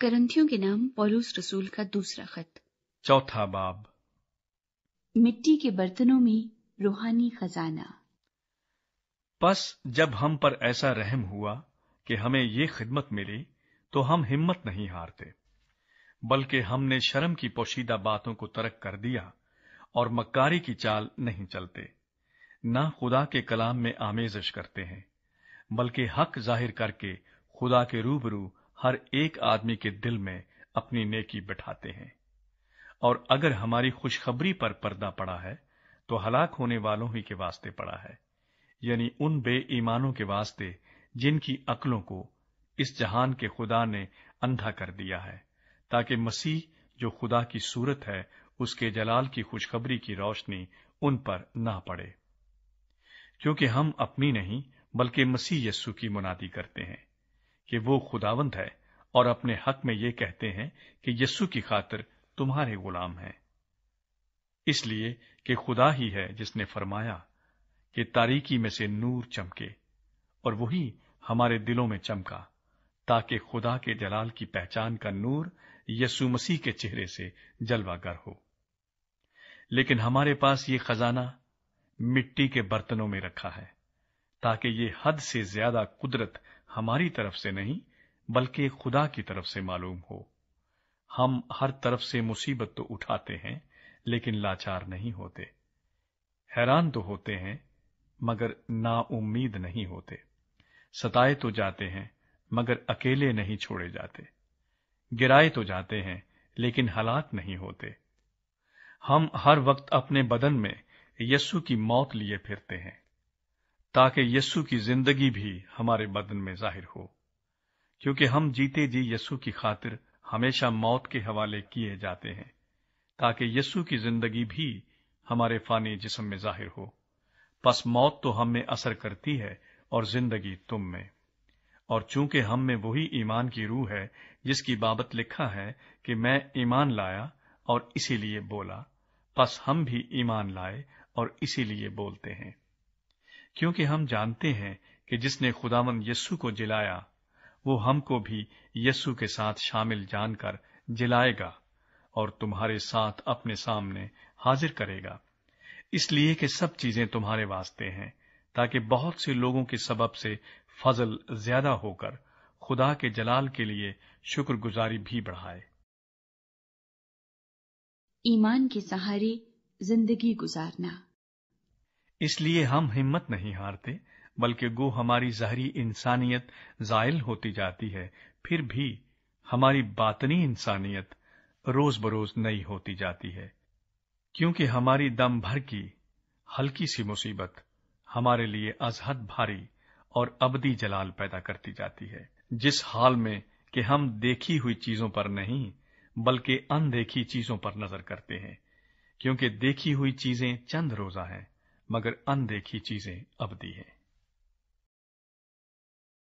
करंथियों के नाम पौलूस रसूल का दूसरा खत चौथा बाब मिट्टी के बर्तनों में रूहानी खजाना बस जब हम पर ऐसा रहम हुआ कि हमें ये खिदमत मिली तो हम हिम्मत नहीं हारते बल्कि हमने शर्म की पोशीदा बातों को तरक कर दिया और मक्कारी की चाल नहीं चलते ना खुदा के कलाम में आमेजश करते हैं बल्कि हक जाहिर करके खुदा के रूबरू हर एक आदमी के दिल में अपनी नेकी बिठाते हैं और अगर हमारी खुशखबरी पर पर्दा पड़ा है तो हलाक होने वालों ही के वास्ते पड़ा है यानी उन बेईमानों के वास्ते जिनकी अकलों को इस जहान के खुदा ने अंधा कर दिया है ताकि मसीह जो खुदा की सूरत है उसके जलाल की खुशखबरी की रोशनी उन पर ना पड़े क्योंकि हम अपनी नहीं बल्कि मसीह यस्सु की मुनादी करते हैं कि वो खुदावंद है और अपने हक में ये कहते हैं कि यस्सु की खातिर तुम्हारे गुलाम हैं इसलिए कि खुदा ही है जिसने फरमाया कि तारीकी में से नूर चमके और वही हमारे दिलों में चमका ताकि खुदा के जलाल की पहचान का नूर यस्सु मसीह के चेहरे से जलवागर हो लेकिन हमारे पास ये खजाना मिट्टी के बर्तनों में रखा है ताकि ये हद से ज्यादा कुदरत हमारी तरफ से नहीं बल्कि खुदा की तरफ से मालूम हो हम हर तरफ से मुसीबत तो उठाते हैं लेकिन लाचार नहीं होते हैरान तो होते हैं मगर नाउम्मीद नहीं होते सताए तो जाते हैं मगर अकेले नहीं छोड़े जाते गिराए तो जाते हैं लेकिन हालात नहीं होते हम हर वक्त अपने बदन में यस्सु की मौत लिए फिरते हैं ताकि यस्सु की जिंदगी भी हमारे बदन में जाहिर हो क्योंकि हम जीते जी यस्सु की खातिर हमेशा मौत के हवाले किए जाते हैं ताकि यस्सु की जिंदगी भी हमारे फानी जिसम में जाहिर हो बस मौत तो हम में असर करती है और जिंदगी तुम में और चूंकि हम में वही ईमान की रूह है जिसकी बाबत लिखा है कि मैं ईमान लाया और इसीलिए बोला बस हम भी ईमान लाए और इसीलिए बोलते हैं क्योंकि हम जानते हैं कि जिसने खुदावन यस्सु को जिलाया वो हमको भी यस्सु के साथ शामिल जानकर जिलाएगा और तुम्हारे साथ अपने सामने हाजिर करेगा इसलिए कि सब चीजें तुम्हारे वास्ते हैं ताकि बहुत से लोगों के सबब से फजल ज्यादा होकर खुदा के जलाल के लिए शुक्रगुजारी भी बढ़ाए ईमान के सहारे जिंदगी गुजारना इसलिए हम हिम्मत नहीं हारते बल्कि गो हमारी जहरी इंसानियत जायल होती जाती है फिर भी हमारी बातनी इंसानियत रोज बरोज नई होती जाती है क्योंकि हमारी दम भर की हल्की सी मुसीबत हमारे लिए अजहद भारी और अबदी जलाल पैदा करती जाती है जिस हाल में कि हम देखी हुई चीजों पर नहीं बल्कि अनदेखी चीजों पर नजर करते हैं क्योंकि देखी हुई चीजें चंद रोजा हैं मगर अनदेखी चीजें दी हैं